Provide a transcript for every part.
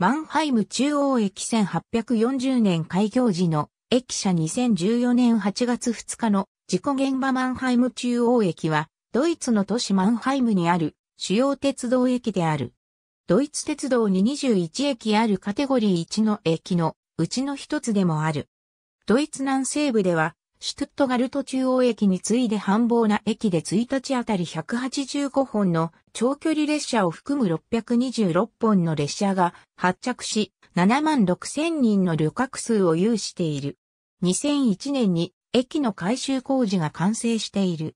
マンハイム中央駅1840年開業時の駅舎2014年8月2日の事故現場マンハイム中央駅はドイツの都市マンハイムにある主要鉄道駅である。ドイツ鉄道に21駅あるカテゴリー1の駅のうちの一つでもある。ドイツ南西部ではシュトゥットガルト中央駅に次いで繁忙な駅で1日あたり185本の長距離列車を含む626本の列車が発着し、7万6000人の旅客数を有している。2001年に駅の改修工事が完成している。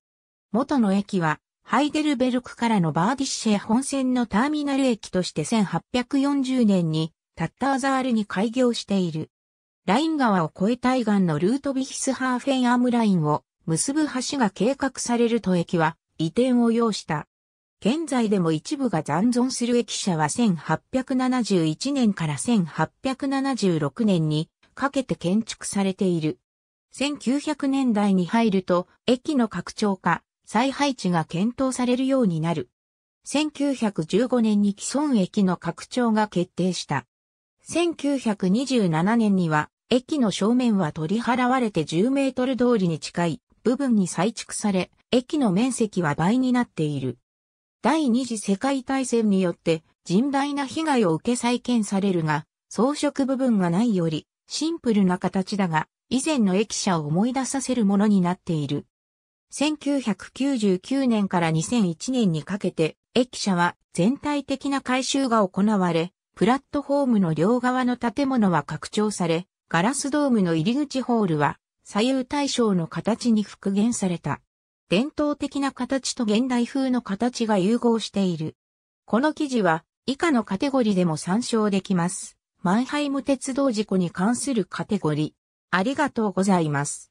元の駅は、ハイデルベルクからのバーディッシェ本線のターミナル駅として1840年にタッターザールに開業している。ライン川を越え対岸のルートビヒスハーフェンアムラインを結ぶ橋が計画される都駅は移転を要した。現在でも一部が残存する駅舎は1871年から1876年にかけて建築されている。1900年代に入ると駅の拡張化、再配置が検討されるようになる。1915年に既存駅の拡張が決定した。1927年には駅の正面は取り払われて10メートル通りに近い部分に再築され、駅の面積は倍になっている。第二次世界大戦によって甚大な被害を受け再建されるが、装飾部分がないよりシンプルな形だが、以前の駅舎を思い出させるものになっている。1999年から2001年にかけて、駅舎は全体的な改修が行われ、プラットフォームの両側の建物は拡張され、ガラスドームの入り口ホールは左右対称の形に復元された。伝統的な形と現代風の形が融合している。この記事は以下のカテゴリでも参照できます。マンハイム鉄道事故に関するカテゴリ。ありがとうございます。